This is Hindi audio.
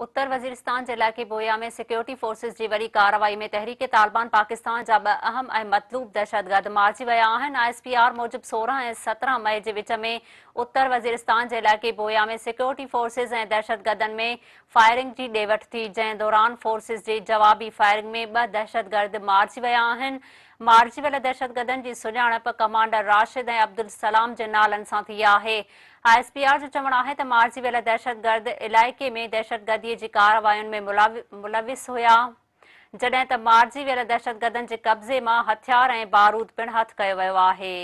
उत्तर वजीरस्तान जिला के बोया में सिक्योरिटी फोर्सेस की वही कार्रवाई में तहरीक तालिबान पाकिस्तान ज अहम ए मतलूब दहशतगर्द मारिजी विया आई पी आर मूजिब सोरह ए सत्रह मई के विच में उत्तर वजीरस्तान के इलाके बोया में सिक्योरिटी फोर्सेस ए दहशतगर्दनि में फायरिंग की डेवट थी जै दौरान फोर्सेस के जवाबी फायरिंग में ब दहशतगर्द मारिजी विया मार्च वियल दहशतगर्दनि जी सुञाणप कमांडर राशिद ऐं अब्दुल सलाम जे नालनि सां थी आहे आई एस पी आर जो चवणु आहे त मार्च वियल दहशतगर्द इलाइक़े में दहशतगर्दीअ जी कारवायुनि में मुलविस हुया जड॒हिं त मारजी वियल दहशतगर्दनि जे कब्ज़े मां हथियार ऐं बारूद पिणु हथु कयो वियो आहे